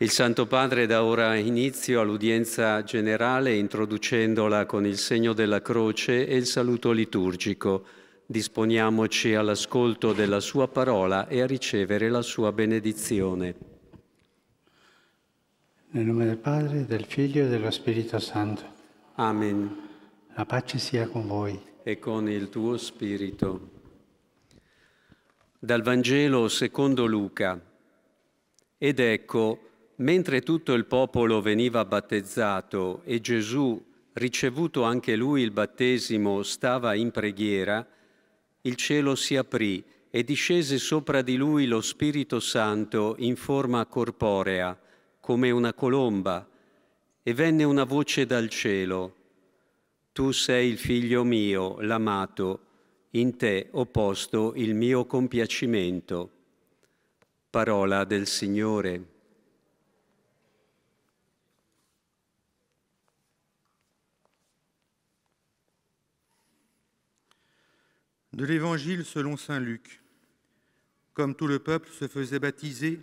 Il Santo Padre dà ora inizio all'udienza generale introducendola con il segno della croce e il saluto liturgico. Disponiamoci all'ascolto della Sua parola e a ricevere la Sua benedizione. Nel nome del Padre, del Figlio e dello Spirito Santo. Amen. La pace sia con voi. E con il tuo Spirito. Dal Vangelo secondo Luca. Ed ecco, mentre tutto il popolo veniva battezzato e Gesù, ricevuto anche lui il battesimo, stava in preghiera, il cielo si aprì e discese sopra di lui lo Spirito Santo in forma corporea, come una colomba, e venne una voce dal cielo, Tu sei il figlio mio, l'amato, in te ho posto il mio compiacimento. Parola del Signore. de l'Évangile selon Saint Luc. Comme tout le peuple se faisait baptiser,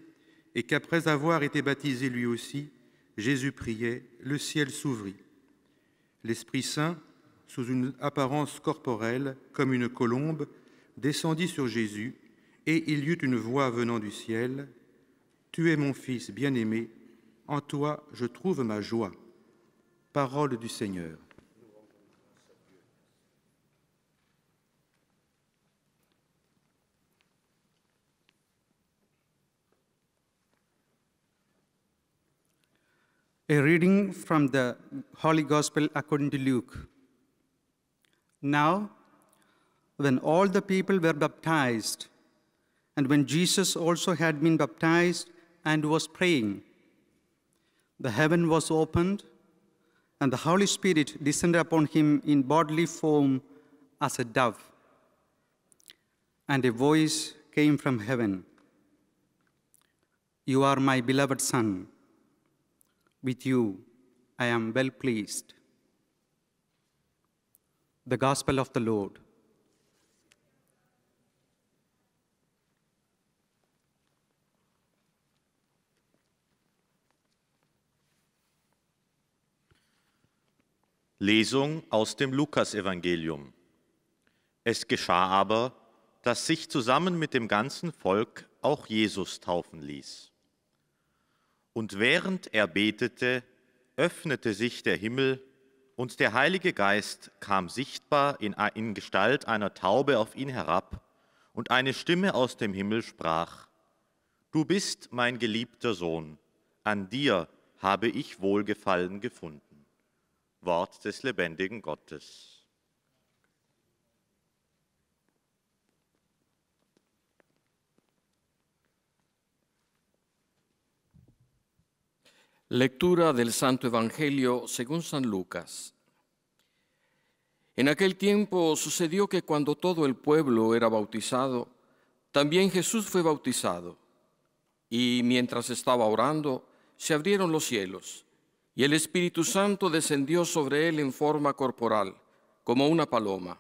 et qu'après avoir été baptisé lui aussi, Jésus priait, le ciel s'ouvrit. L'Esprit Saint, sous une apparence corporelle, comme une colombe, descendit sur Jésus, et il y eut une voix venant du ciel, Tu es mon Fils bien-aimé, en toi je trouve ma joie. Parole du Seigneur. A reading from the Holy Gospel according to Luke. Now, when all the people were baptized, and when Jesus also had been baptized and was praying, the heaven was opened, and the Holy Spirit descended upon him in bodily form as a dove. And a voice came from heaven You are my beloved Son with you I am well pleased. The Gospel of the Lord. Lesung aus dem Lukasevangelium. Es geschah aber, dass sich zusammen mit dem ganzen Volk auch Jesus taufen ließ. Und während er betete, öffnete sich der Himmel und der Heilige Geist kam sichtbar in, in, Gestalt einer Taube auf ihn herab, und eine Stimme aus dem Himmel sprach, Du bist mein geliebter Sohn, an dir habe ich Wohlgefallen gefunden. Wort des lebendigen Gottes. Lectura del Santo Evangelio según San Lucas. En aquel tiempo sucedió que cuando todo el pueblo era bautizado, también Jesús fue bautizado. Y mientras estaba orando, se abrieron los cielos, y el Espíritu Santo descendió sobre él en forma corporal, como una paloma.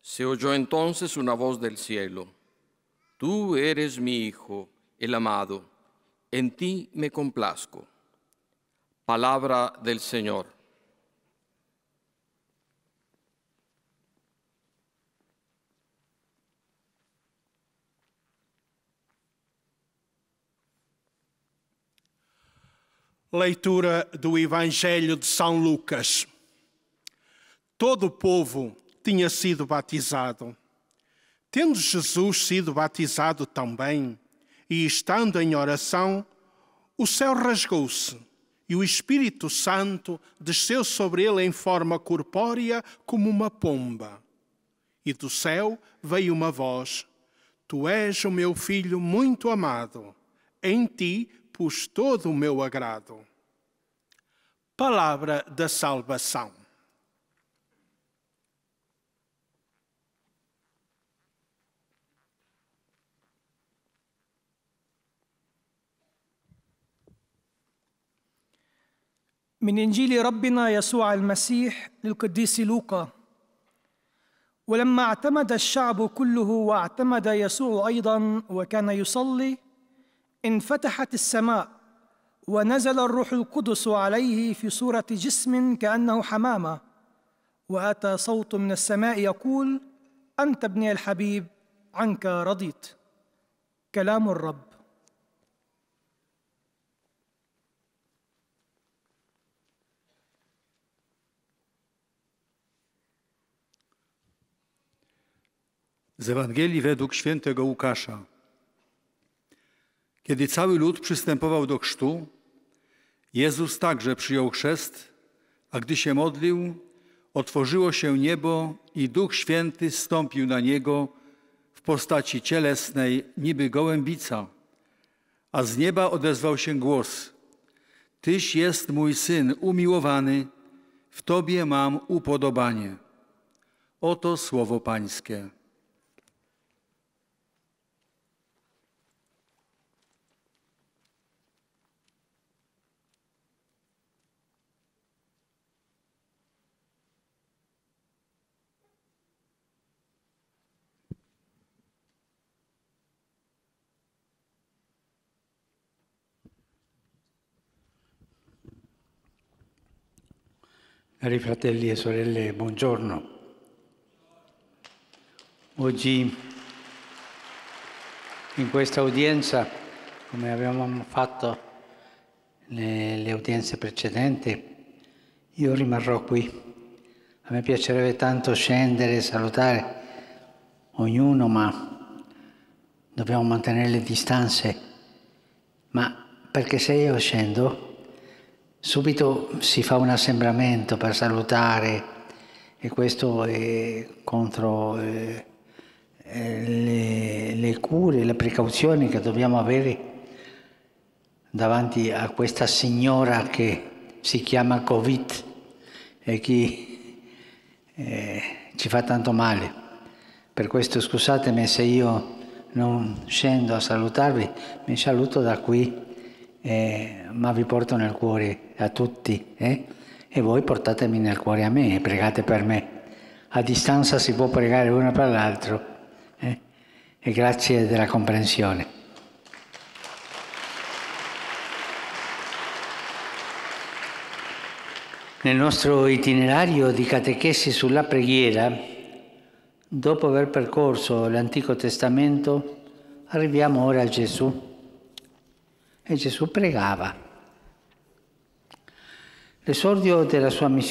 Se oyó entonces una voz del cielo, Tú eres mi Hijo, el amado, en ti me complazco. Palabra del Señor. Leitura do Evangelho de São Lucas. Todo o povo tinha sido batizado. Tendo Jesus sido batizado também, e estando em oração, o céu rasgou-se e o Espírito Santo desceu sobre ele em forma corpórea como uma pomba. E do céu veio uma voz: Tu és o meu filho muito amado, em ti pus todo o meu agrado. Palavra da salvação. من انجيل ربنا يسوع المسيح للقديس لوقا ولما اعتمد الشعب كله واعتمد يسوع ايضا وكان يصلي انفتحت السماء ونزل الروح القدس عليه في صوره جسم كانه حمامه واتى صوت من السماء يقول انت ابني الحبيب عنك رضيت كلام الرب Z Ewangelii według świętego Łukasza. Kiedy cały lud przystępował do chrztu, Jezus także przyjął chrzest, a gdy się modlił, otworzyło się niebo i Duch Święty stąpił na niego w postaci cielesnej, niby gołębica, a z nieba odezwał się głos: Tyś jest mój syn umiłowany, w tobie mam upodobanie. Oto słowo Pańskie. Cari fratelli e sorelle, buongiorno. Oggi in questa udienza, come abbiamo fatto nelle udienze precedenti, io rimarrò qui. A me piacerebbe tanto scendere e salutare ognuno, ma dobbiamo mantenere le distanze. Ma perché se io scendo Subito si fa un assembramento per salutare e questo è contro eh, le, le cure, le precauzioni che dobbiamo avere davanti a questa signora che si chiama Covid e che eh, ci fa tanto male. Per questo scusatemi se io non scendo a salutarvi, mi saluto da qui, eh, ma vi porto nel cuore a tutti eh? e voi portatemi nel cuore a me e pregate per me. A distanza si può pregare uno per l'altro eh? e grazie della comprensione. Nel nostro itinerario di catechesi sulla preghiera, dopo aver percorso l'Antico Testamento, arriviamo ora a Gesù. E Gesù pregava.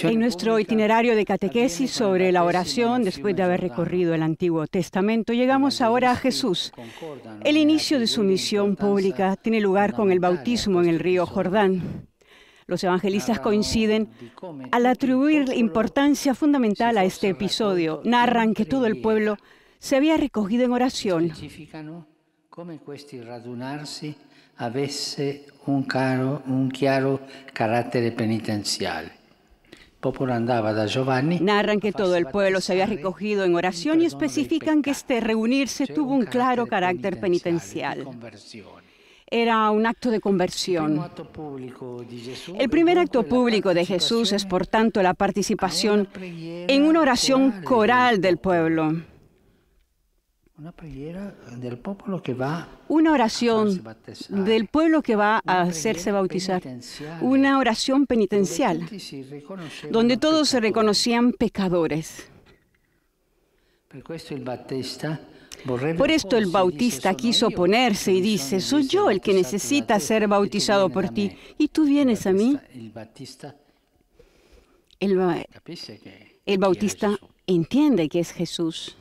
En nuestro itinerario de catequesis sobre la oración, después de haber recorrido el Antiguo Testamento, llegamos ahora a Jesús. El inicio de su misión pública tiene lugar con el bautismo en el río Jordán. Los evangelistas coinciden al atribuir importancia fundamental a este episodio. Narran que todo el pueblo se había recogido en oración avesse un, caro, un chiaro da Giovanni. Narran que todo el pueblo se había recogido en oración y especifican que este reunirse tuvo un claro carácter penitencial. Era un acto de conversión. El primer acto público de Jesús es, por tanto, la participación en una oración coral del pueblo. Una oración del pueblo que va a hacerse bautizar, una oración penitencial, donde todos se reconocían pecadores. Por esto el Bautista quiso ponerse y dice, soy yo el que necesita ser bautizado por ti, y tú vienes a mí. El, el Bautista entiende que es Jesús.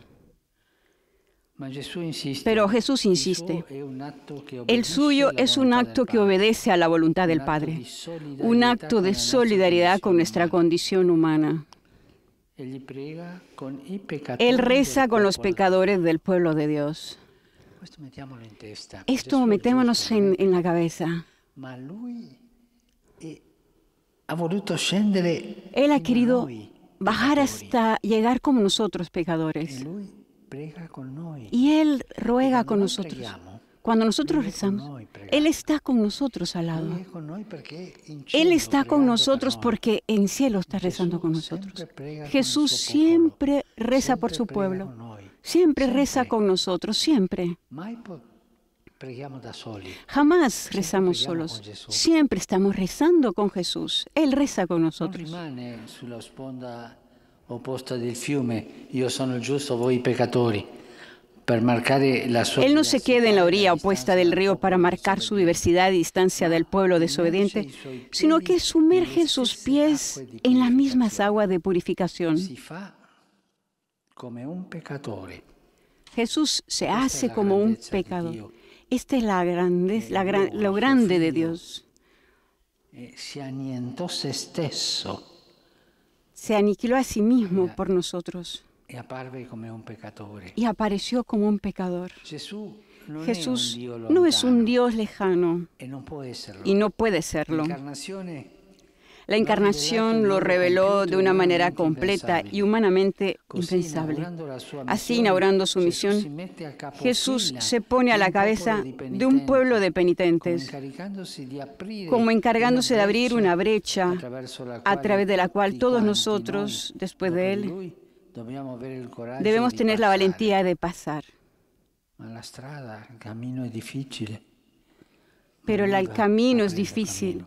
Pero Jesús insiste, el suyo es un acto que obedece a la voluntad del Padre, un acto de solidaridad con nuestra condición humana. Él reza con los pecadores del pueblo de Dios. Esto metémonos en, la cabeza. Eh, Él ha querido bajar hasta llegar como nosotros pecadores. E y Él ruega con nosotros. Cuando nosotros rezamos, Él está con nosotros al lado. Él está con nosotros porque en cielo está rezando con nosotros. Jesús siempre reza por su pueblo. Siempre reza con nosotros, siempre. Jamás rezamos solos. Siempre estamos rezando con Jesús. Él reza con nosotros opuesta del fiume, yo sono il giusto, voi peccatori. Él no se queda en la e orilla opuesta del río para marcar su diversidad y distancia del pueblo desobediente, sino que sumerge este sus pies en las mismas aguas de purificación. Jesús se hace como un pecador. Esta es la la lo grande de Dios. Eh, se se aniquiló a sí mismo por nosotros. Eh. Y apareció como un pecador. Jesús no es un Dios lejano y no puede serlo. La encarnación lo reveló de una manera completa y humanamente impensable. Así, inaugurando su misión, Jesús se pone a la cabeza de un pueblo de penitentes, como encargándose de abrir una brecha a través de la cual todos nosotros, después de él, debemos tener la valentía de pasar. Pero el camino es difícil.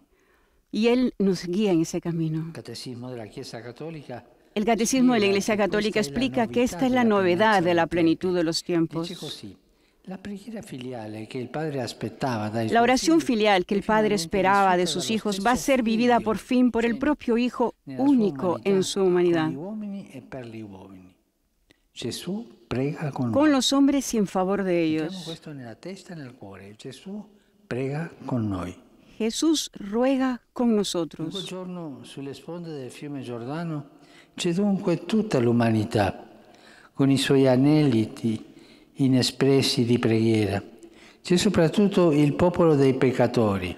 Y Él nos guía en ese camino. El Catecismo de la Iglesia Católica explica que esta es la novedad de la plenitud de los tiempos. La oración filial que el Padre esperaba de sus hijos va a ser vivida por fin por el propio Hijo único en su humanidad. E con los hombres y en favor de ellos. prega con Jesús ruega con nosotros. Un giorno sulle sponde del fiume Giordano c'è dunque tutta l'umanità, con i suoi aneliti inespressi di preghiera. C'è soprattutto il popolo dei peccatori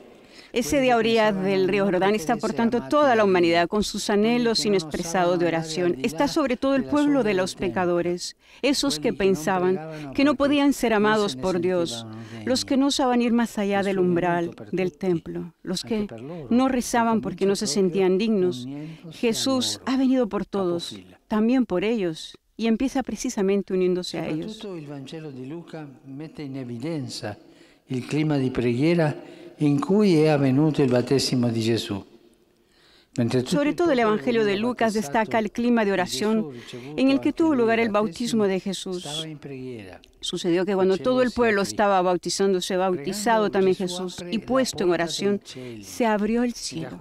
Ese día del río Jordán está, por tanto, toda la humanidad con sus anhelos inexpresados de oración. Está sobre todo el pueblo de los pecadores, esos que pensaban que no podían ser amados por Dios, los que no sabían ir más allá del umbral del templo, los que no rezaban porque no se sentían dignos. Jesús ha venido por todos, también por ellos y empieza precisamente uniéndose a ellos. el de mete en evidencia el clima de en cui è avvenuto il battesimo di Sobre todo el Evangelio de Lucas destaca el clima de oración en el que tuvo lugar el bautismo de Jesús. Sucedió que cuando todo el pueblo estaba bautizándose, bautizado también Jesús y puesto en oración, se abrió el cielo.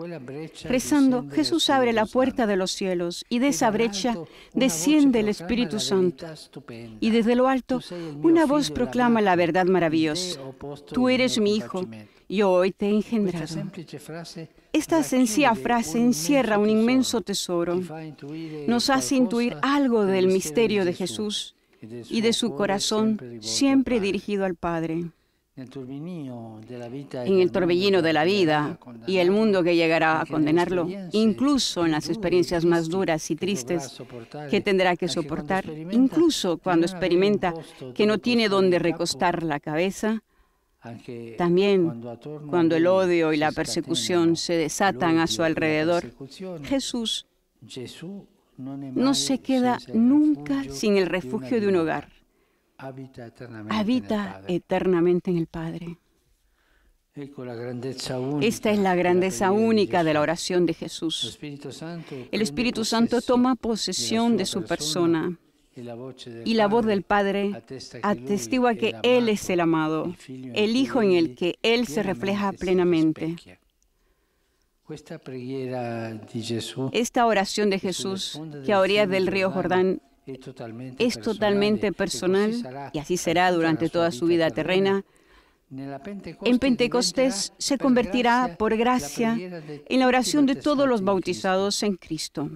Rezando, Jesús abre la puerta de los cielos y de esa brecha desciende el Espíritu Santo. Y desde lo alto, una voz proclama la verdad maravillosa. Oh, tú eres mi Hijo ...yo hoy te he engendrado. Esta sencilla frase encierra un inmenso tesoro. Eh, Nos hace intuir algo del misterio de Jesús y de su corazón siempre dirigido al Padre. En el torbellino de la vida y el mundo que llegará a condenarlo, incluso en las experiencias más este duras y tristes que tendrá que soportar, incluso cuando experimenta que no tiene dónde recostar la cabeza, también cuando el odio y la persecución se desatan a su alrededor, Jesús no se queda nunca sin el refugio de un hogar. Habita eternamente en el Padre. Esta es la grandeza única de la oración de Jesús. El Espíritu Santo toma posesión de su persona y la voz del Padre atestigua que Él es el amado, el Hijo en el que Él se refleja plenamente. Esta oración de Jesús, que a del río Jordán es totalmente personal y así será durante toda su vida terrena, en Pentecostés se convertirá por gracia en la oración de todos los bautizados en Cristo.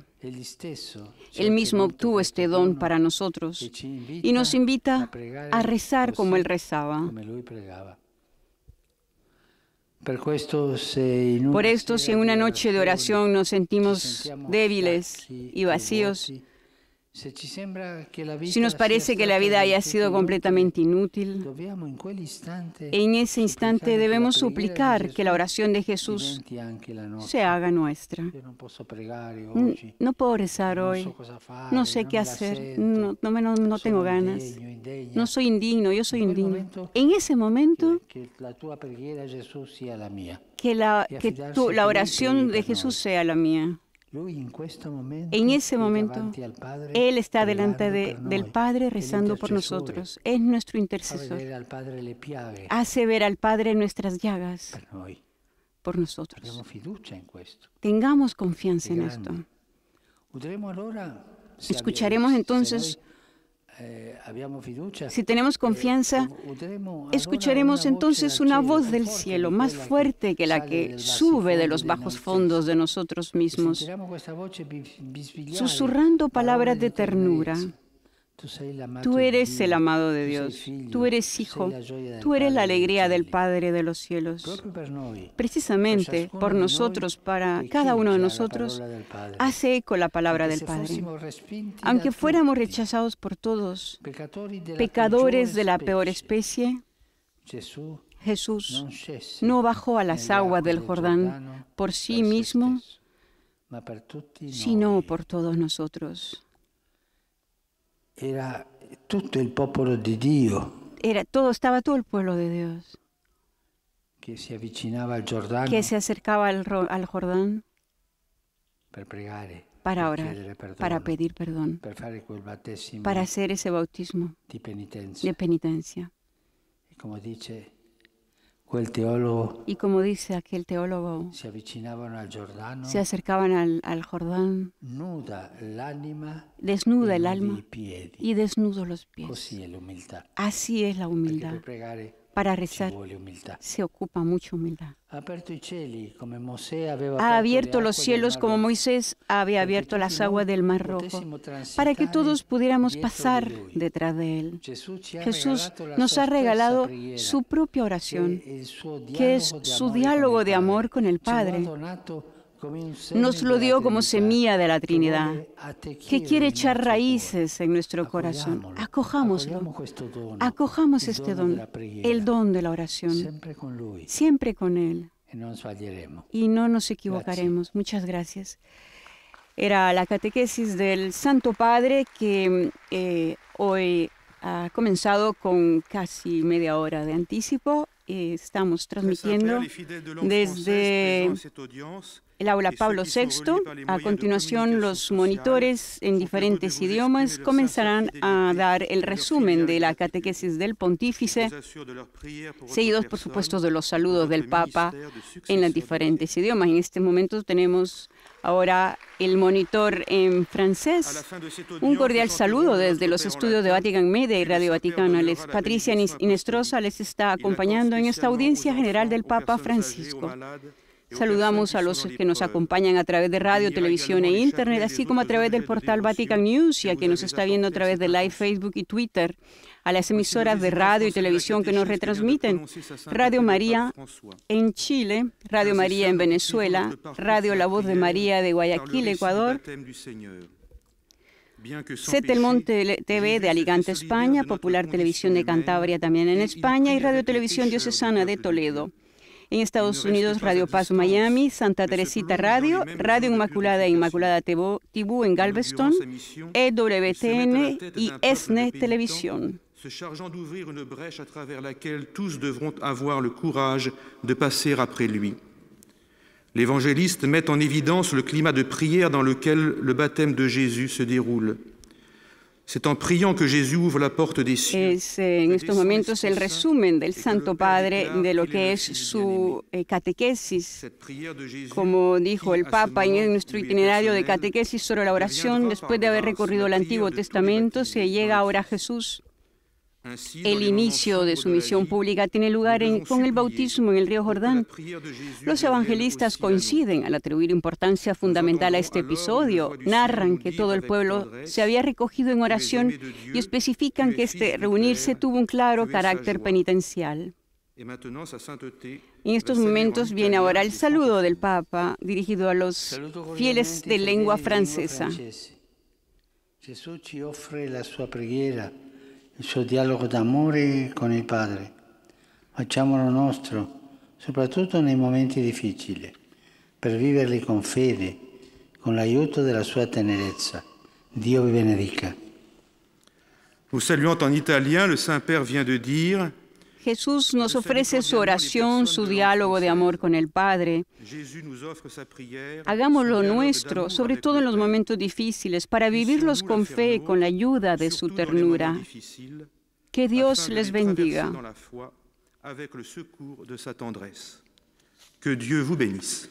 Él mismo obtuvo este don para nosotros y nos invita a rezar como él rezaba. Por esto, si en una noche de oración nos sentimos débiles y vacíos, si nos parece que la vida haya sido completamente inútil, en ese instante debemos suplicar que la oración de Jesús se haga nuestra. No puedo rezar hoy, no sé qué hacer, no, tengo ganas, no soy indigno, yo soy indigno. En ese momento, que la, que tu, la oración de Jesús sea la mía en ese momento, Él está delante del Padre rezando por nosotros. Es nuestro intercesor. Hace ver al Padre nuestras llagas por nosotros. Tengamos confianza en esto. Escucharemos entonces eh, si tenemos eh, confianza, escucharemos entonces una voz del cielo más fuerte que la que sube de los bajos fondos de nosotros mismos, susurrando palabras de ternura, Tú eres el amado de Dios, tú eres hijo, tú eres la alegría del Padre de los cielos. Precisamente pues, por nosotros, para cada uno de nosotros, hace eco la palabra del Padre. Aunque fuéramos rechazados por todos, pecadores de la peor especie, Jesús no bajó a las aguas del Jordán por sí mismo, sino por todos nosotros. Era todo el pueblo de Dios. Era, todo, estaba todo el pueblo de Dios. Que se avicinaba al Jordán. Que se acercaba al, al Jordán. Para pregar eh, para orar, para pedir perdón, para hacer ese bautismo de penitencia. Y como dice teólogo, y como dice aquel teólogo, se, acercaban al, al Jordán, nuda desnuda el alma y desnudo los pies. Así es la humildad para rezar se ocupa mucha humildad. Ha abierto los cielos como Moisés había abierto las aguas del Mar Rojo, para que todos pudiéramos pasar detrás de él. Jesús nos ha regalado su propia oración, que es su diálogo de amor con el Padre nos lo dio como semilla de la Trinidad, que quiere echar raíces en nuestro corazón. Acojámoslo, acojamos este don, este el don de la oración, siempre con Él. Y no nos equivocaremos. Muchas gracias. Era la catequesis del Santo Padre que eh, hoy ha comenzado con casi media hora de anticipo estamos transmitiendo desde el aula Pablo VI. A continuación, los monitores en diferentes idiomas comenzarán a dar el resumen de la catequesis del pontífice, seguidos, por supuesto, de los saludos del Papa en los diferentes idiomas. En este momento tenemos Ahora el monitor en francés. Un cordial saludo desde los estudios de Vatican Media y Radio Vaticano. Les Patricia Inestrosa les está acompañando en esta audiencia general del Papa Francisco. Saludamos a los que nos acompañan a través de radio, televisión e internet, así como a través del portal Vatican News y a nos está viendo a través de live Facebook y Twitter a las emisoras de radio y televisión que nos retransmiten. Radio María en Chile, Radio María en Venezuela, Radio La Voz de María de Guayaquil, Ecuador. Setelmonte TV de Alicante, España, Popular Televisión de Cantabria también en España y Radio Televisión Diocesana de Toledo. En Estados Unidos, Radio Paz Miami, Santa Teresita Radio, Radio Inmaculada e Inmaculada TV en Galveston, EWTN y ESNE Televisión. se chargeant d'ouvrir une brèche à travers laquelle tous devront avoir le courage de passer après lui. L'évangéliste met en évidence le climat de prière dans lequel le baptême de Jésus se déroule. C'est en priant que Jésus ouvre la porte des cieux. C'est en estos momentos el resumen del Santo Padre de lo que es su eh, catequesis. Como dijo el Papa en nuestro itinerario de catequesis sobre la oración, después de haber recorrido el Antiguo Testamento, se llega ahora a El inicio de su misión pública tiene lugar con el bautismo en el río Jordán. Los evangelistas coinciden al atribuir importancia fundamental a este episodio. Narran que todo el pueblo se había recogido en oración y especifican que este reunirse tuvo un claro carácter penitencial. En estos momentos viene ahora el saludo del Papa dirigido a los fieles de lengua francesa. la il suo dialogo d'amore con il Padre. Facciamolo nostro, soprattutto nei momenti difficili, per viverli con fede, con l'aiuto della sua tenerezza. Dio vi benedica. Nous saluons en italien, le Saint-Père vient de dire Jesús nos ofrece su oración, su diálogo de amor con el Padre. lo nuestro, sobre todo en los momentos difíciles, para vivirlos con fe y con la ayuda de su ternura. Que Dios les bendiga. Que Dios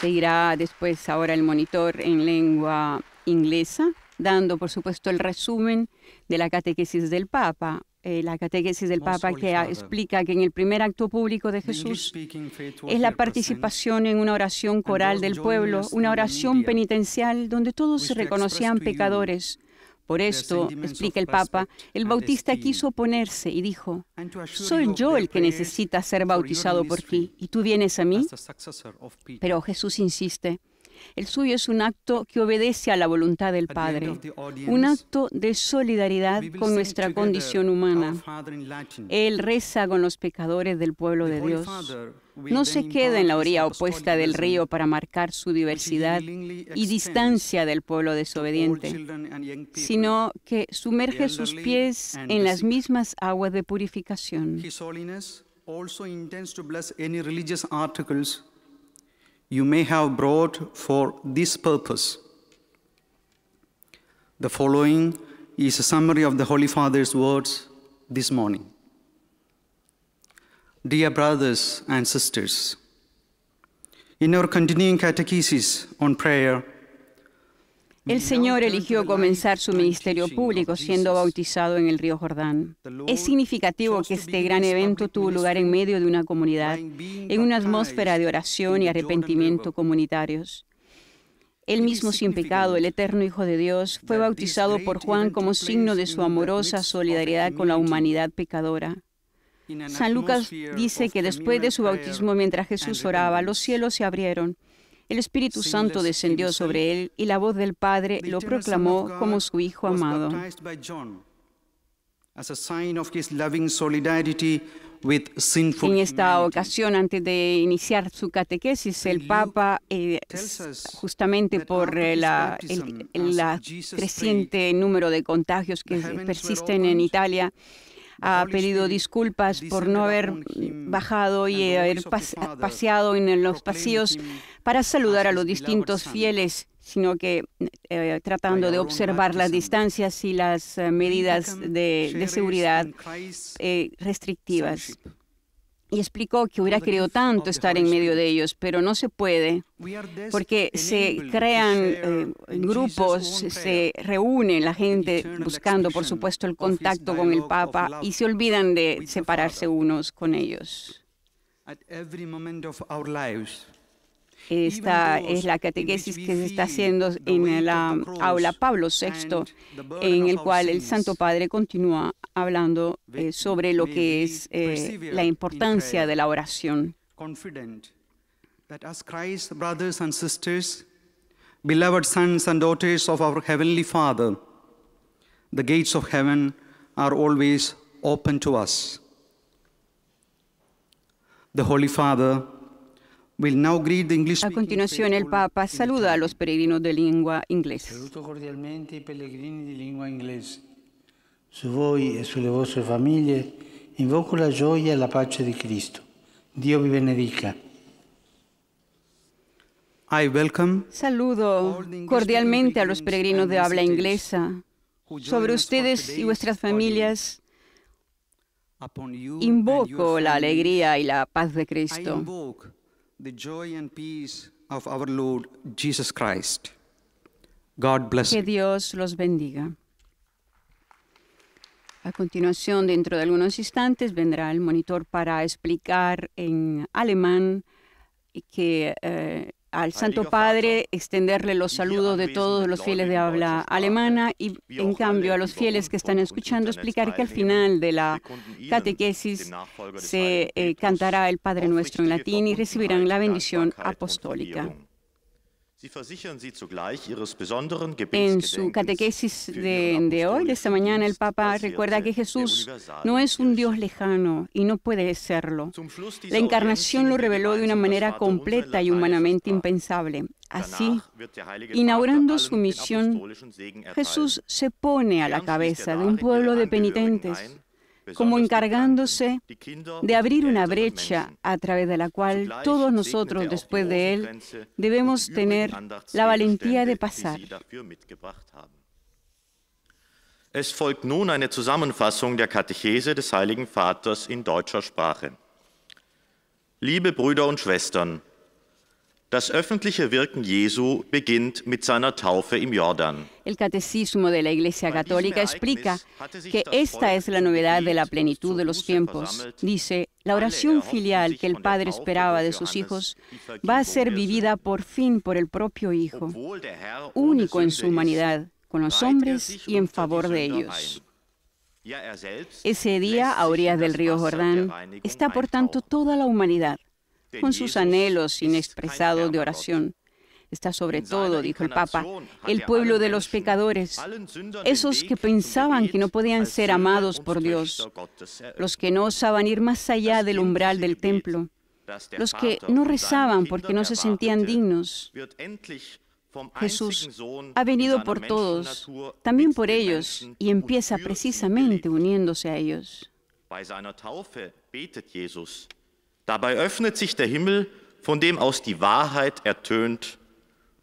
Se después ahora el monitor en lengua inglesa, dando por supuesto el resumen de la catequesis del Papa. Eh, la catequesis del Papa que explica que en el primer acto público de Jesús es la participación en una oración coral del pueblo, una oración penitencial donde todos se reconocían pecadores. Por esto, explica el Papa, el Bautista quiso oponerse y dijo, soy yo el que necesita ser bautizado por ti, y tú vienes a mí. Pero Jesús insiste, el suyo es un acto que obedece a la voluntad del Padre, un acto de solidaridad con nuestra condición humana. Él reza con los pecadores del pueblo de Dios. No se queda en la orilla opuesta del río para marcar su diversidad y distancia del pueblo desobediente, sino que sumerge sus pies en las mismas aguas de purificación. you may have brought for this purpose. The following is a summary of the Holy Father's words this morning. Dear brothers and sisters, in our continuing catechesis on prayer, El Señor eligió comenzar su ministerio público siendo bautizado en el río Jordán. Es significativo que este gran evento tuvo lugar en medio de una comunidad, en una atmósfera de oración y arrepentimiento comunitarios. Él mismo sin pecado, el eterno Hijo de Dios, fue bautizado por Juan como signo de su amorosa solidaridad con la humanidad pecadora. San Lucas dice que después de su bautismo, mientras Jesús oraba, los cielos se abrieron el Espíritu Santo descendió sobre él y la voz del Padre lo proclamó como su Hijo amado. En esta ocasión, antes de iniciar su catequesis, el Papa, eh, justamente por el, creciente número de contagios que persisten en Italia, ha pedido disculpas por no haber bajado y haber eh, paseado en los pasillos para saludar a los distintos fieles sino que eh, tratando de observar las distancias y las eh, medidas de, seguridad restrictivas y explicó que hubiera querido tanto estar en medio de ellos, pero no se puede, porque se crean eh, grupos, se reúne la gente buscando, por supuesto, el contacto con el Papa y se olvidan de separarse unos con ellos. Esta es la catequesis que se está haciendo en la aula Pablo VI, en el cual el Santo Padre continúa hablando eh, sobre lo que es eh, la importancia de la oración. that as Christ, brothers and sisters, beloved sons and daughters of our Heavenly Father, the gates of heaven are always open to us. The Holy Father a continuación, el Papa saluda a los peregrinos de lengua inglesa. Saluto cordialmente i pellegrini di lingua inglese. Su voi e sulle vostre famiglie invoco la gioia e la pace di Cristo. Dio vi benedica. Saludo cordialmente a los peregrinos de habla inglesa. Sobre ustedes y vuestras familias invoco la alegría y la paz de Cristo. Jesus Christ. que Dios los bendiga. A continuación, dentro de algunos instantes, vendrá el monitor para explicar en alemán que eh, al Santo Padre extenderle los saludos de todos los fieles de habla alemana y en cambio a los fieles que están escuchando explicar que al final de la catequesis se eh, cantará el Padre Nuestro en latín y recibirán la bendición apostólica. En su catequesis de, hoy, de esta mañana, el Papa recuerda que Jesús no es un Dios lejano y no puede serlo. La encarnación lo reveló de una manera completa y humanamente impensable. Así, inaugurando su misión, Jesús se pone a la cabeza de un pueblo de penitentes como encargándose de abrir una brecha a través de la cual todos nosotros, después de él, debemos tener la valentía de pasar. Es folgt nun eine Zusammenfassung der Katechese des Heiligen Vaters in deutscher Sprache. Liebe Brüder und Schwestern, Jesu beginnt mit Taufe El Catecismo de la Iglesia Católica explica que esta es la novedad de la plenitud de los tiempos. Dice, la oración filial que el Padre esperaba de sus hijos va a ser vivida por fin por el propio Hijo, único en su humanidad, con los er hombres y en favor de ellos. Er Ese día, a orillas del río Jordán, está por tanto toda la humanidad con sus anhelos inexpresados de oración. Está sobre todo, dijo el Papa, el pueblo de los pecadores, esos que pensaban que no podían ser amados por Dios, los que no osaban ir más allá del umbral del templo, los que no rezaban porque no se sentían dignos. Jesús ha venido por todos, también por ellos, y empieza precisamente uniéndose a ellos. Dabei öffnet sich der Himmel, von dem aus die Wahrheit ertönt.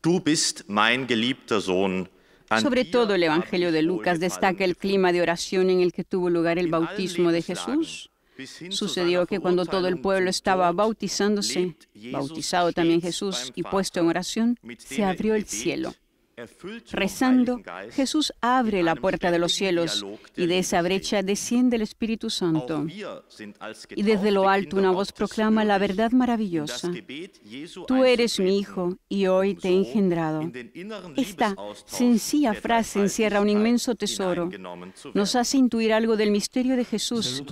Du bist mein geliebter Sohn. Sobre todo el Evangelio de Lucas destaca el clima de oración en el que tuvo lugar el bautismo de Jesús. Sucedió que cuando todo el pueblo estaba bautizándose, bautizado también Jesús y puesto en oración, se er abrió el cielo Rezando, Jesús abre la puerta de los cielos y de esa brecha desciende el Espíritu Santo. Y desde lo alto una voz proclama la verdad maravillosa. Tú eres mi hijo y hoy te he engendrado. Esta sencilla frase encierra un inmenso tesoro. Nos hace intuir algo del misterio de Jesús.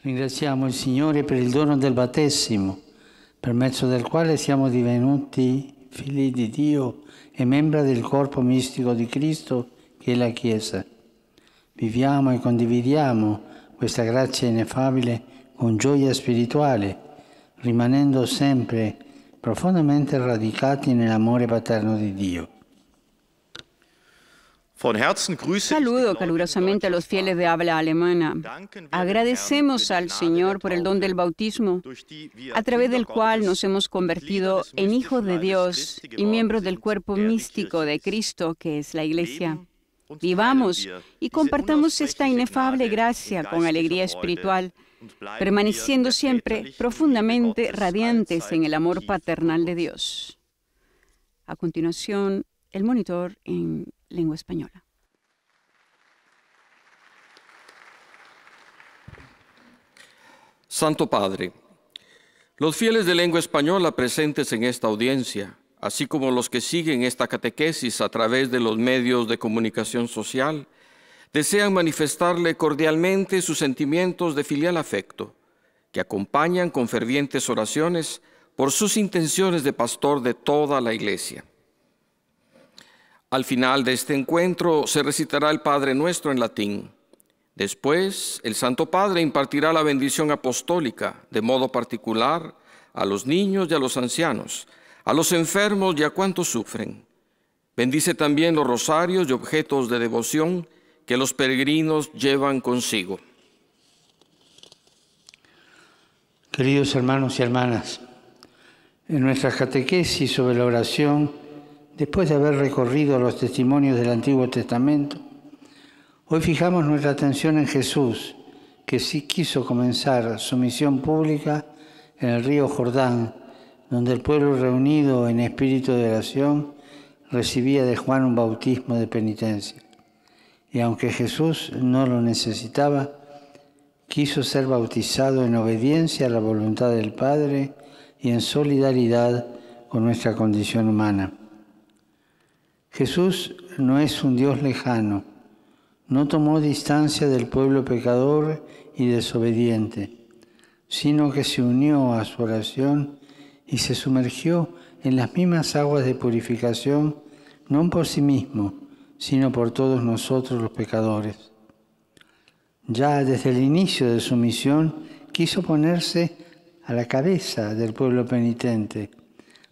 Ringraziamo il Signore per il dono del battesimo, per mezzo del quale siamo divenuti figli di Dio e membra del corpo mistico di Cristo che è la Chiesa. Viviamo e condividiamo questa grazia ineffabile con gioia spirituale, rimanendo sempre profondamente radicati nell'amore paterno di Dio. Saludo calurosamente a los fieles de habla alemana. Agradecemos al Señor por el don del bautismo, a través del cual nos hemos convertido en hijos de Dios y miembros del cuerpo místico de Cristo, que es la Iglesia. Vivamos y compartamos esta inefable gracia con alegría espiritual, permaneciendo siempre profundamente radiantes en el amor paternal de Dios. A continuación, el monitor en lengua española. Santo Padre, los fieles de lengua española presentes en esta audiencia, así como los que siguen esta catequesis a través de los medios de comunicación social, desean manifestarle cordialmente sus sentimientos de filial afecto, que acompañan con fervientes oraciones por sus intenciones de pastor de toda la Iglesia. Al final de este encuentro se recitará el Padre Nuestro en latín. Después, el Santo Padre impartirá la bendición apostólica, de modo particular, a los niños y a los ancianos, a los enfermos y a cuantos sufren. Bendice también los rosarios y objetos de devoción que los peregrinos llevan consigo. Queridos hermanos y hermanas, en nuestra catequesis sobre la oración, Después de haber recorrido los testimonios del Antiguo Testamento, hoy fijamos nuestra atención en Jesús, que sí quiso comenzar su misión pública en el río Jordán, donde el pueblo reunido en espíritu de oración recibía de Juan un bautismo de penitencia. Y aunque Jesús no lo necesitaba, quiso ser bautizado en obediencia a la voluntad del Padre y en solidaridad con nuestra condición humana. Jesús no es un Dios lejano, no tomó distancia del pueblo pecador y desobediente, sino que se unió a su oración y se sumergió en las mismas aguas de purificación, no por sí mismo, sino por todos nosotros los pecadores. Ya desde el inicio de su misión quiso ponerse a la cabeza del pueblo penitente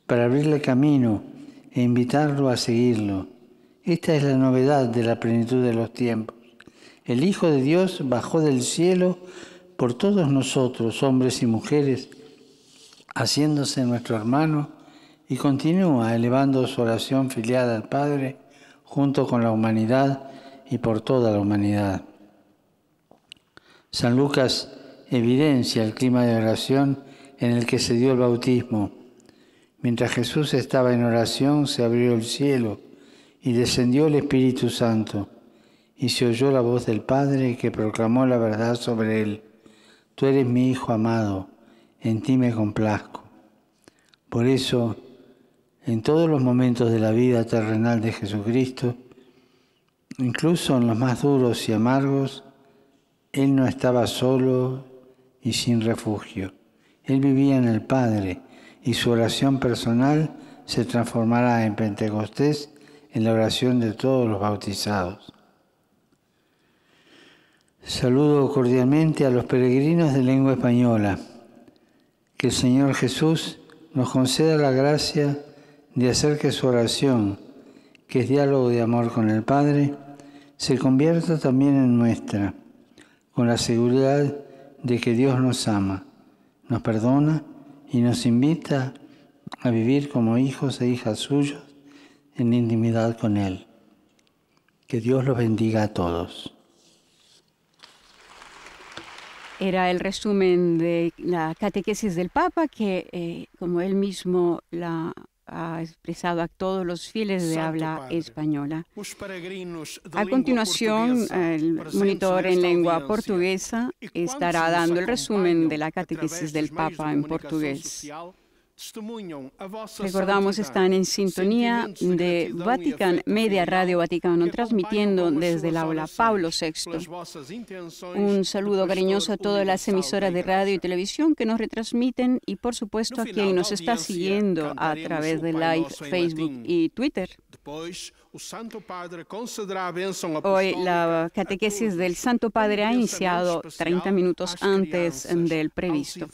para abrirle camino e invitarlo a seguirlo. Esta es la novedad de la plenitud de los tiempos. El Hijo de Dios bajó del cielo por todos nosotros, hombres y mujeres, haciéndose nuestro hermano y continúa elevando su oración filiada al Padre junto con la humanidad y por toda la humanidad. San Lucas evidencia el clima de oración en el que se dio el bautismo Mientras Jesús estaba en oración, se abrió el cielo y descendió el Espíritu Santo, y se oyó la voz del Padre que proclamó la verdad sobre él. Tú eres mi Hijo amado, en ti me complazco. Por eso, en todos los momentos de la vida terrenal de Jesucristo, incluso en los más duros y amargos, Él no estaba solo y sin refugio. Él vivía en el Padre y su oración personal se transformará en Pentecostés en la oración de todos los bautizados. Saludo cordialmente a los peregrinos de lengua española. Que el Señor Jesús nos conceda la gracia de hacer que su oración, que es diálogo de amor con el Padre, se convierta también en nuestra, con la seguridad de que Dios nos ama, nos perdona y nos invita a vivir como hijos e hijas suyos en intimidad con Él. Que Dios los bendiga a todos. Era el resumen de la catequesis del Papa que, eh, como él mismo la ha expresado a todos los fieles de habla española. A continuación, el monitor en lengua portuguesa estará dando el resumen de la catequesis del Papa en portugués. Recordamos, están en sintonía de e Vatican Media Radio Vaticano, transmitiendo desde la aula Pablo VI. Un saludo cariñoso a todas las emisoras de radio y televisión que nos retransmiten y, por supuesto, a quien nos está siguiendo a través de Live, Facebook y Twitter. Hoy la catequesis del Santo Padre ha iniciado 30 minutos antes del previsto.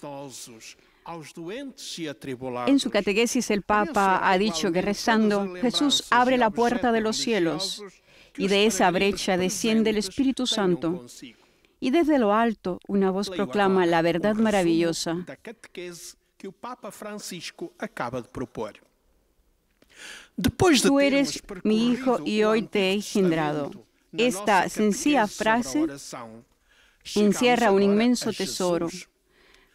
E en su catequesis el Papa ha dicho que rezando Jesús e abre la puerta de los cielos y de esa brecha desciende el Espíritu Santo. Y desde lo alto una voz proclama la verdad maravillosa Tú eres mi hijo y hoy te he engendrado. Esta sencilla frase encierra un inmenso tesoro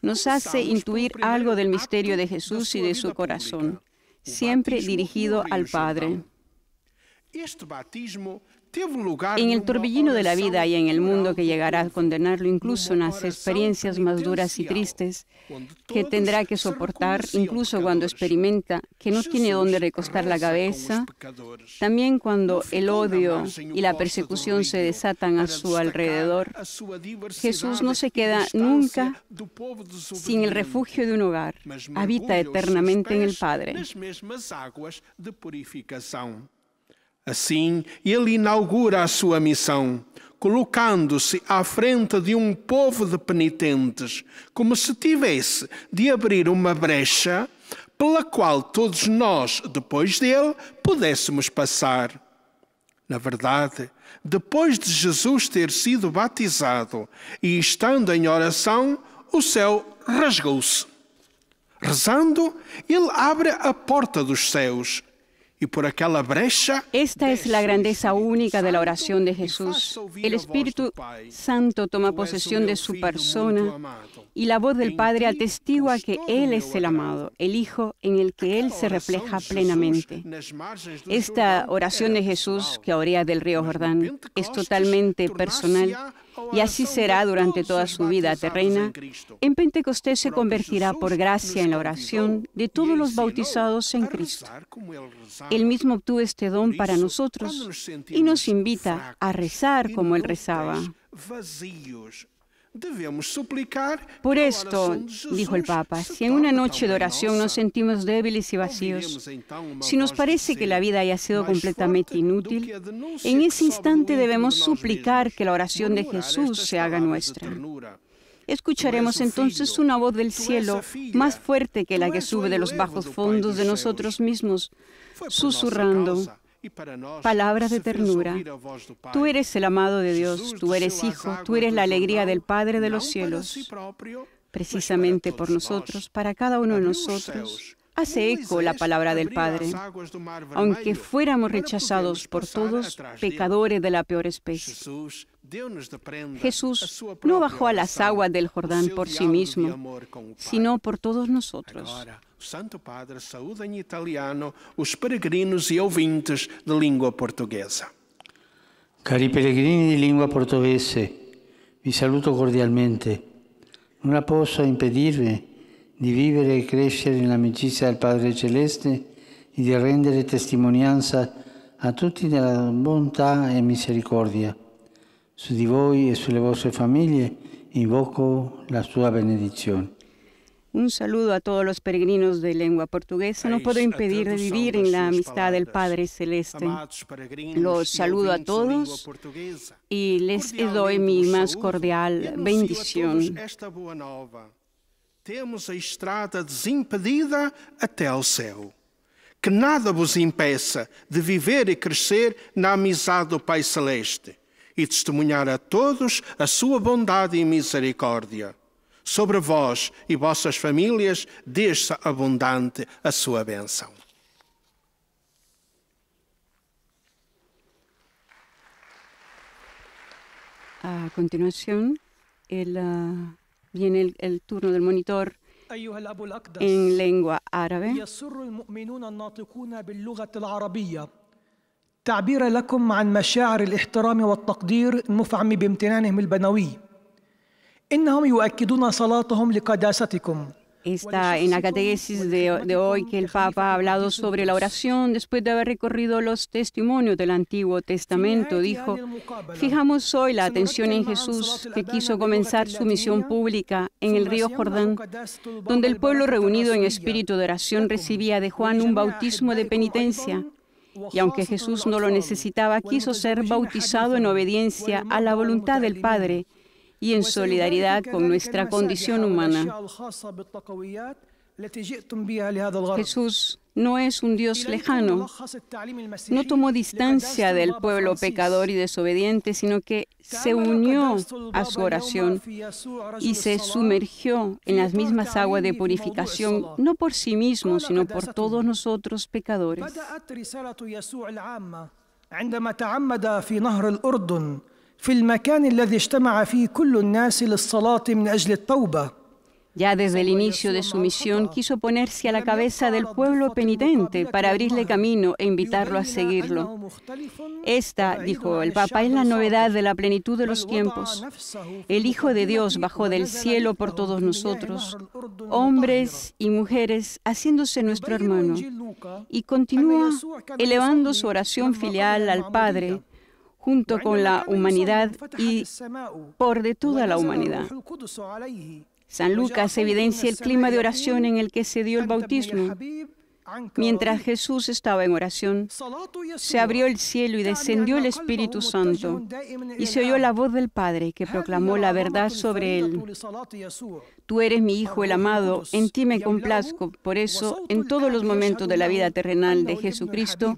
nos hace intuir algo del misterio de Jesús y de su corazón, siempre dirigido al Padre. En el torbellino de la vida y en el mundo que llegará a condenarlo incluso en las experiencias más duras y tristes que tendrá que soportar, incluso cuando experimenta que no tiene dónde recostar la cabeza, también cuando el odio y la persecución se desatan a su alrededor, Jesús no se queda nunca sin el refugio de un hogar, habita eternamente en el Padre. Assim, ele inaugura a sua missão, colocando-se à frente de um povo de penitentes, como se tivesse de abrir uma brecha pela qual todos nós, depois dele, pudéssemos passar. Na verdade, depois de Jesus ter sido batizado e estando em oração, o céu rasgou-se. Rezando, ele abre a porta dos céus Esta es la grandeza única de la oración de Jesús. El Espíritu Santo toma pues posesión de su persona y la voz del Padre atestigua que Él es el amado, el Hijo en el que Él se refleja plenamente. Esta oración de Jesús, que oría del río Jordán, es totalmente personal y así será durante toda su vida terrena, en Pentecostés se convertirá por gracia en la oración de todos los bautizados en Cristo. Él mismo obtuvo este don para nosotros y nos invita a rezar como Él rezaba, por esto, dijo el Papa, si en una noche de oración nos sentimos débiles y vacíos, si nos parece que la vida haya sido completamente inútil, en ese instante debemos suplicar que la oración de Jesús se haga nuestra. Escucharemos entonces una voz del cielo más fuerte que la que sube de los bajos fondos de nosotros mismos, susurrando palabras de ternura. Tú eres el amado de Dios, tú eres hijo, tú eres la alegría del Padre de los cielos. Precisamente por nosotros, para cada uno de nosotros, hace um eco la palabra del Padre. Aunque fuéramos e rechazados por todos, pecadores de la peor especie. Jesús no bajó a las aguas del Jordán por sí mismo, sino por todos nosotros. O Santo Padre saúda em italiano os peregrinos e ouvintes de língua portuguesa. Cari peregrini di lingua portoghese, vi saluto cordialmente. Non posso impedirvi di vivere e crescere nell'amicizia del Padre Celeste e di rendere testimonianza a tutti della bontà e misericordia. Su di voi e sulle vostre famiglie invoco la sua benedizione. Un saludo a todos los peregrinos de lengua portuguesa. No puedo impedir de vivir en la amistad del Padre Celeste. Los saludo a todos y les doy mi más cordial bendición. Temos a estrada desimpedida até ao céu. Que nada vos impeça de viver e crescer na amizade do Pai Celeste e testemunhar a todos a sua bondade e misericórdia. sobre vós e vossas famílias desça abundante a sua bênção. A continuación, ele, uh, viene el, el turno del monitor en lengua árabe. تعبير لكم عن مشاعر الاحترام والتقدير المفعم بامتنانهم البنوي está en la catequesis de, hoy que el Papa ha hablado sobre la oración después de haber recorrido los testimonios del Antiguo Testamento. Dijo, fijamos hoy la atención en Jesús que quiso comenzar su misión pública en el río Jordán, donde el pueblo reunido en espíritu de oración recibía de Juan un bautismo de penitencia. Y aunque Jesús no lo necesitaba, quiso ser bautizado en obediencia a la voluntad del Padre y en solidaridad con nuestra condición humana. Jesús no es un Dios lejano. No tomó distancia del pueblo pecador y desobediente, sino que se unió a su oración y se sumergió en las mismas aguas de purificación, no por sí mismo, sino por todos nosotros pecadores. Ya desde el inicio de su misión quiso ponerse a la cabeza del pueblo penitente para abrirle camino e invitarlo a seguirlo. Esta, dijo el Papa, es la novedad de la plenitud de los tiempos. El Hijo de Dios bajó del cielo por todos nosotros, hombres y mujeres, haciéndose nuestro hermano. Y continúa elevando su oración filial al Padre junto con la humanidad y por de toda la humanidad. San Lucas evidencia el clima de oración en el que se dio el bautismo. Mientras Jesús estaba en oración, se abrió el cielo y descendió el Espíritu Santo, y se oyó la voz del Padre que proclamó la verdad sobre él. Tú eres mi Hijo el amado, en ti me complazco. Por eso, en todos los momentos de la vida terrenal de Jesucristo,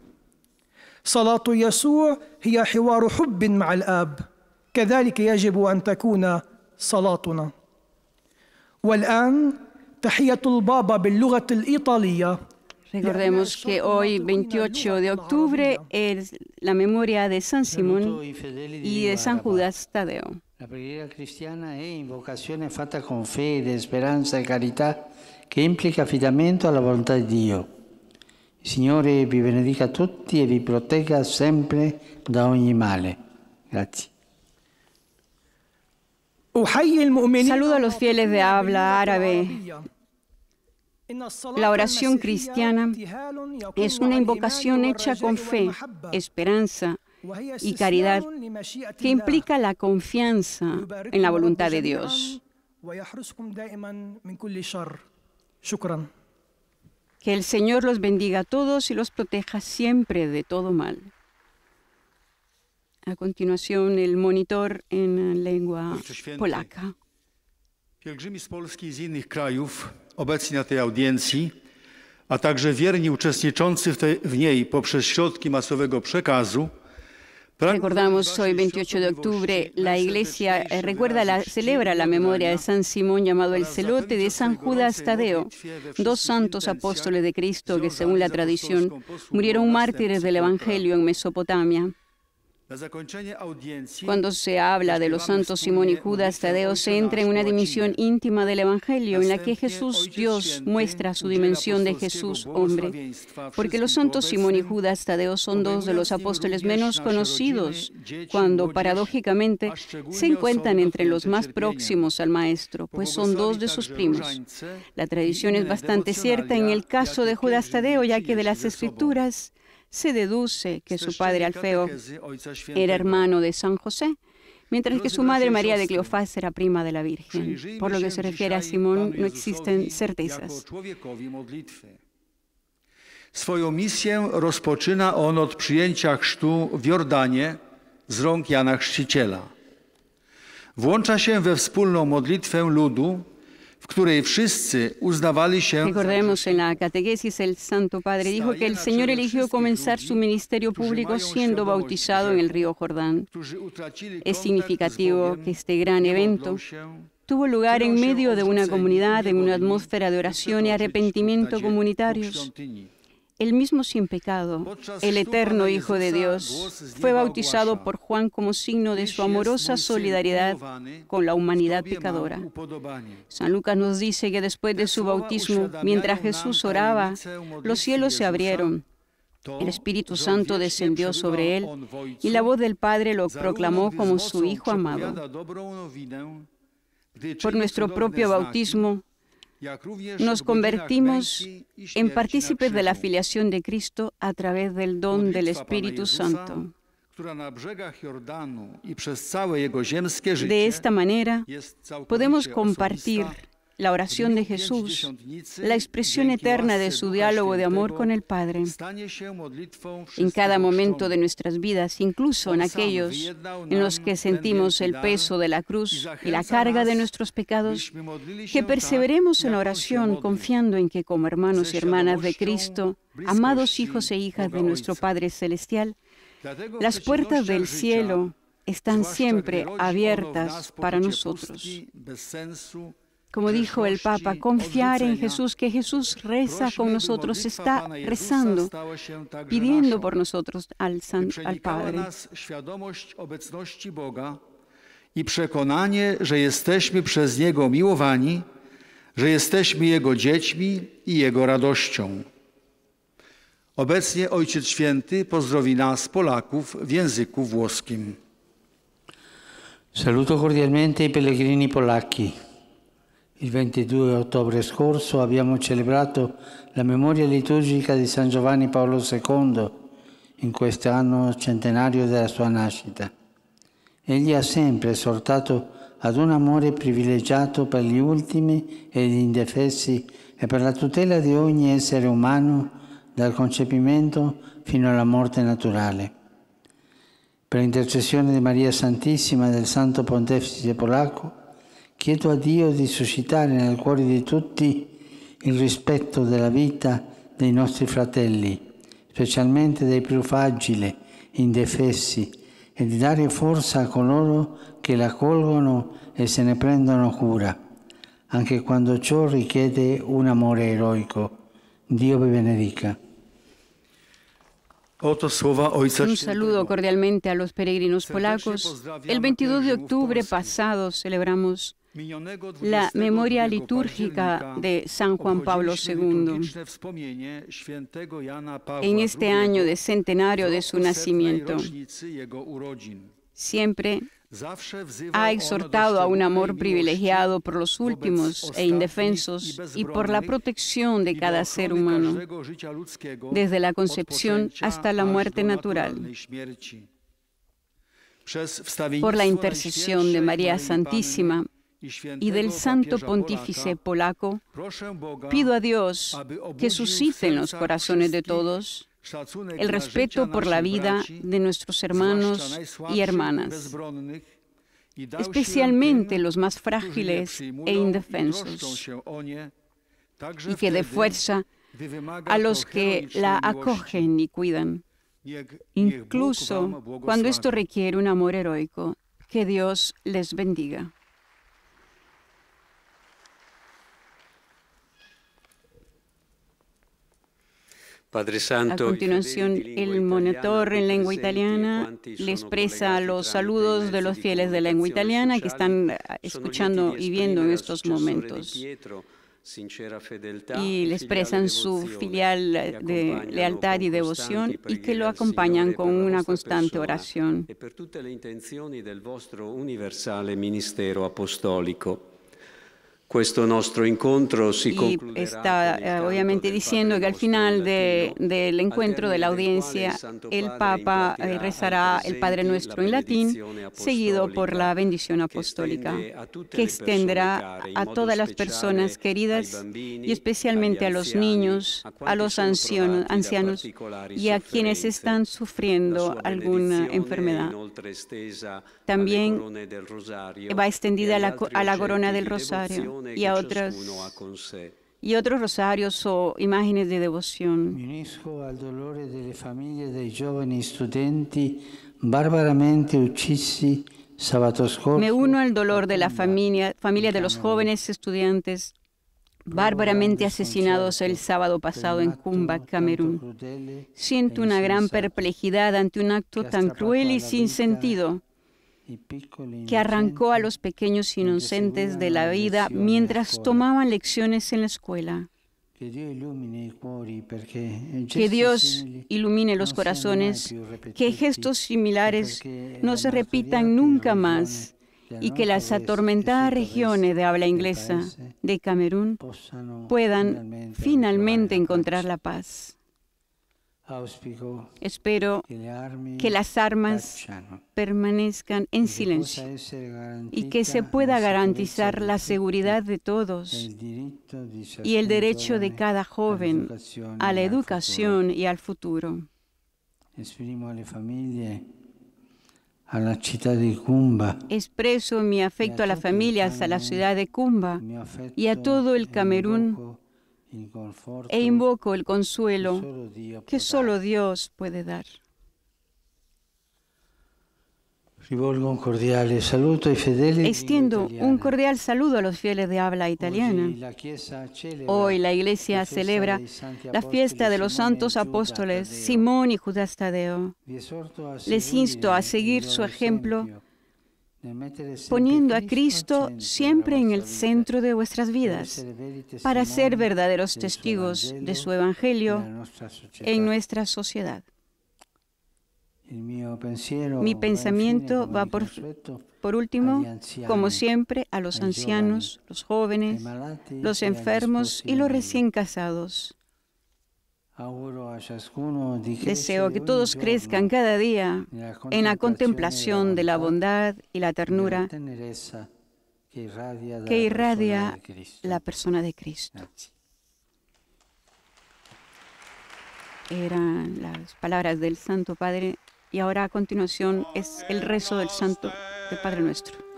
صلاة يسوع هي حوار حب مع الآب كذلك يجب أن تكون صلاتنا والآن تحية البابا باللغة الإيطالية Recordemos que hoy, 28 de octubre, es la memoria de San Simón y de San Judas Tadeo. La preghiera cristiana è invocazione fatta con fede, speranza e carità che implica affidamento alla volontà di Dio. Signore vi benedica tutti y e vi protegga siempre da ogni male. Gracias. Saludo a los fieles de habla árabe. La oración cristiana es una invocación hecha con fe, esperanza y caridad que implica la confianza en la voluntad de Dios. Que el Señor los bendiga a todos y los proteja siempre de todo mal. A continuación el monitor en lengua polaca. Pielgrzymi z Polski i z innych krajów obecni na tej audiencji, a także wierni uczestniczący w, tej, w niej poprzez środki masowego przekazu – Recordamos hoy, 28 de octubre, la iglesia eh, recuerda, la, celebra la memoria de San Simón llamado el Celote de San Judas Tadeo, dos santos apóstoles de Cristo que según la tradición murieron mártires del Evangelio en Mesopotamia. Cuando se habla de los santos Simón y Judas, Tadeo se entra en una dimensión íntima del Evangelio en la que Jesús, Dios, muestra su dimensión de Jesús, hombre. Porque los santos Simón y Judas, Tadeo son dos de los apóstoles menos conocidos, cuando paradójicamente se encuentran entre los más próximos al Maestro, pues son dos de sus primos. La tradición es bastante cierta en el caso de Judas Tadeo, ya que de las Escrituras se deduce que su padre Alfeo era hermano de San José, mientras que su madre María de Cleofás era prima de la Virgen. Por lo que se refiere a Simón, no existen certezas. Swoją misję rozpoczyna on od przyjęcia chrztu w Jordanie z rąk Jana Chrzciciela. Włącza się we wspólną modlitwę ludu Recordemos en la catequesis el Santo Padre dijo que el Señor eligió comenzar su ministerio público siendo bautizado en el río Jordán. Es significativo que este gran evento tuvo lugar en medio de una comunidad, en una atmósfera de oración y arrepentimiento comunitarios el mismo sin pecado, el eterno Hijo de Dios, fue bautizado por Juan como signo de su amorosa solidaridad con la humanidad pecadora. San Lucas nos dice que después de su bautismo, mientras Jesús oraba, los cielos se abrieron. El Espíritu Santo descendió sobre él y la voz del Padre lo proclamó como su Hijo amado. Por nuestro propio bautismo, nos convertimos en partícipes de la afiliación de Cristo a través del don del Espíritu Santo. De esta manera podemos compartir la oración de Jesús, la expresión eterna de su diálogo de amor con el Padre. En cada momento de nuestras vidas, incluso en aquellos en los que sentimos el peso de la cruz y la carga de nuestros pecados, que perseveremos en la oración confiando en que como hermanos y hermanas de Cristo, amados hijos e hijas de nuestro Padre Celestial, las puertas del cielo están siempre abiertas para nosotros. Como dijo el Papa, confiar en Jesús, que Jesús reza con nosotros, está rezando, pidiendo por nosotros al, San, al Padre. I przekonanie, że jesteśmy przez Niego miłowani, że jesteśmy Jego dziećmi i Jego radością. Obecnie Ojciec Święty pozdrowi nas, Polaków, w języku włoskim. Saluto cordialmente i pellegrini polacchi. Il 22 ottobre scorso abbiamo celebrato la memoria liturgica di San Giovanni Paolo II in quest'anno centenario della sua nascita. Egli ha sempre esortato ad un amore privilegiato per gli ultimi e gli indefessi e per la tutela di ogni essere umano dal concepimento fino alla morte naturale. Per intercessione di Maria Santissima e del Santo Pontefice Polacco, Chiedo a Dio di suscitare nel cuore di tutti il rispetto della vita dei nostri fratelli, specialmente dei più fragili, indefessi, e di dare forza a coloro che la colgono e se ne prendono cura, anche quando ciò richiede un amore eroico. Dio vi benedica. Un saludo cordialmente a los peregrinos polacos. El 22 de octubre pasado celebramos la memoria litúrgica de San Juan Pablo II. En este año de centenario de su nacimiento, siempre ha exhortado a un amor privilegiado por los últimos e indefensos y por la protección de cada ser humano, desde la concepción hasta la muerte natural. Por la intercesión de María Santísima, y del Santo Pontífice polaco, pido a Dios que suscite en los corazones de todos el respeto por la vida de nuestros hermanos y hermanas, especialmente los más frágiles e indefensos, y que dé fuerza a los que la acogen y cuidan, incluso cuando esto requiere un amor heroico. Que Dios les bendiga. A continuación, el monitor en lengua italiana le expresa los saludos de los fieles de lengua italiana que están eh, escuchando y viendo en estos momentos y e le expresan su filial de lealtad y devoción y que lo acompañan con una constante oración. E y está eh, obviamente diciendo que al final del encuentro de la audiencia, el Papa eh, rezará el Padre Nuestro en latín, seguido por la bendición apostólica, que extenderá a todas las personas queridas y especialmente a los niños, a los ancianos, y a quienes están sufriendo alguna enfermedad. También va extendida e a la corona del rosario y a otras y otros rosarios o imágenes de devoción. Me Me uno al dolor de la familia, familia de los jóvenes estudiantes bárbaramente asesinados el sábado pasado en Kumba, Camerún. Siento una gran perplejidad ante un acto tan cruel y sin sentido que arrancó a los pequeños inocentes de la vida mientras tomaban lecciones en la escuela. Que Dios ilumine eh, los corazones, que gestos similares no se repitan nunca más y que las este atormentadas regiones de habla este inglesa de Camerún puedan finalmente encontrar la paz. Espero que las armas permanezcan en silencio y que se pueda garantizar la seguridad de todos y el derecho de cada joven a la educación y al futuro. Expreso mi afecto a las familias, a la ciudad de Cumba y a todo el Camerún e invoco el consuelo que solo Dios puede dar. Extiendo un cordial saludo a los fieles de habla italiana. Hoy la Iglesia celebra la fiesta de los santos apóstoles Simón y Judas Tadeo. Les insto a seguir su ejemplo poniendo a Cristo siempre en el centro de vuestras vidas, para ser verdaderos testigos de su Evangelio en nuestra sociedad. Mi pensamiento va por, por último, como siempre, a los ancianos, los jóvenes, los enfermos y los recién casados Deseo que todos crezcan cada día en la contemplación de la bondad y la ternura que irradia la persona de Cristo. Ah, Eran las palabras del Santo Padre y ahora a continuación es el rezo del Santo del Padre Nuestro.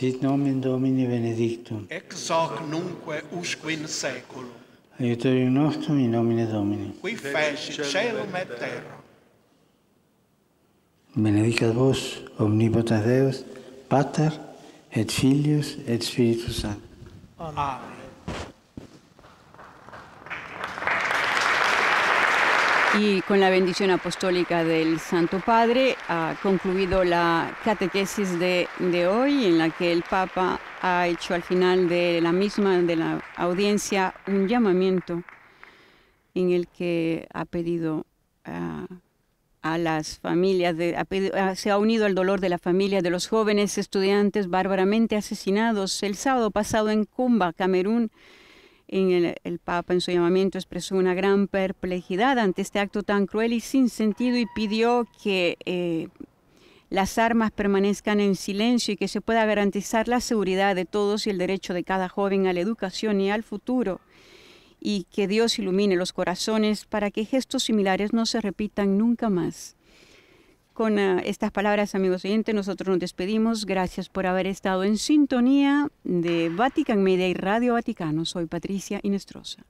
Sit nomen Domini benedictum. Ex hoc nunque usque in seculum. Aiutorium nostrum in nomine Domini. Qui fecit celum et terra. Benedicat vos, omnipotens Deus, Pater, et Filius, et Spiritus Sanctus. Amen. Y con la bendición apostólica del Santo Padre ha concluido la catequesis de, de, hoy en la que el Papa ha hecho al final de la misma, de la audiencia, un llamamiento en el que ha pedido ah, a las familias, ah, se ha unido al dolor de la familia de los jóvenes estudiantes bárbaramente asesinados el sábado pasado en Cumba, Camerún, el, Papa en su llamamiento expresó una gran perplejidad ante este acto tan cruel y sin sentido y pidió que eh, las armas permanezcan en silencio y que se pueda garantizar la seguridad de todos y el derecho de cada joven a la educación y al futuro y que Dios ilumine los corazones para que gestos similares no se repitan nunca más. Con ah, estas palabras, amigos oyentes, nosotros nos despedimos. Gracias por haber estado en sintonía de Vatican Media y Radio Vaticano. Soy Patricia Inestrosa.